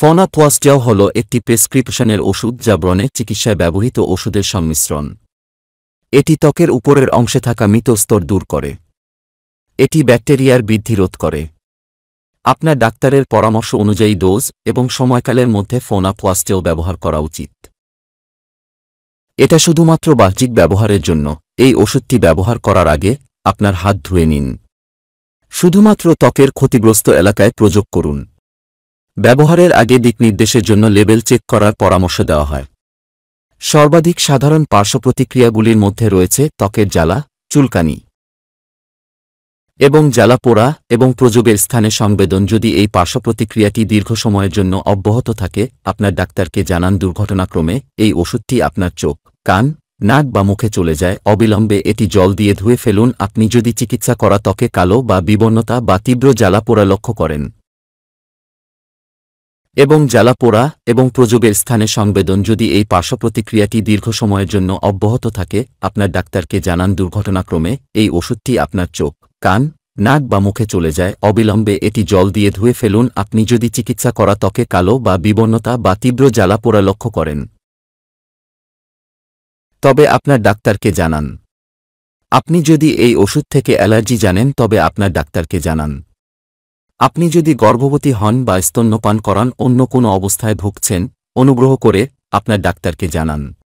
ফনাপ্লাস্টিয়াল হল একটি প্রেসক্রিপশনের ওষুধ যা ব্রণের চিকিৎসায় ব্যবহৃত ওষুধের সংমিশ্রণ এটি ত্বকের উপরের অংশে থাকা মৃতস্তর দূর করে এটি ব্যাকটেরিয়ার বৃদ্ধি রোধ করে আপনার ডাক্তারের পরামর্শ অনুযায়ী ডোজ এবং সময়কালের মধ্যে ফোনাপ্লাস্টেও ব্যবহার করা উচিত এটা শুধুমাত্র বাহ্যিক ব্যবহারের জন্য এই ওষুধটি ব্যবহার করার আগে আপনার হাত ধুয়ে নিন শুধুমাত্র ত্বকের ক্ষতিগ্রস্ত এলাকায় প্রযোগ করুন ব্যবহারের আগে দিক নির্দেশের জন্য লেবেল চেক করার পরামর্শ দেওয়া হয় সর্বাধিক সাধারণ পার্শ্ব প্রতিক্রিয়াগুলির মধ্যে রয়েছে ত্বকের জ্বালা চুলকানি এবং জ্বালা পোড়া এবং প্রযোগের স্থানে সংবেদন যদি এই পার্শ্ব প্রতিক্রিয়াটি দীর্ঘ সময়ের জন্য অব্যাহত থাকে আপনার ডাক্তারকে জানান দুর্ঘটনাক্রমে এই ওষুধটি আপনার চোখ কান নাক বা মুখে চলে যায় অবিলম্বে এটি জল দিয়ে ধুয়ে ফেলুন আপনি যদি চিকিৎসা করা ত্বকে কালো বা বিবর্ণতা বা তীব্র জ্বালা পোড়া লক্ষ্য করেন এবং জ্বালা পোড়া এবং প্রযোগের স্থানে সংবেদন যদি এই পার্শ্বপ্রতিক্রিয়াটি দীর্ঘ সময়ের জন্য অব্যাহত থাকে আপনার ডাক্তারকে জানান দুর্ঘটনাক্রমে এই ওষুধটি আপনার চোখ কান নাক বা মুখে চলে যায় অবিলম্বে এটি জল দিয়ে ধুয়ে ফেলুন আপনি যদি চিকিৎসা করা ত্বকে কালো বা বিবর্ণতা বা তীব্র জ্বালা পোড়া লক্ষ্য করেন তবে আপনার ডাক্তারকে জানান আপনি যদি এই ওষুধ থেকে অ্যালার্জি জানেন তবে আপনার ডাক্তারকে জানান আপনি যদি গর্ভবতী হন বা স্তন্যপান করান অন্য কোনো অবস্থায় ভুগছেন অনুগ্রহ করে আপনার ডাক্তারকে জানান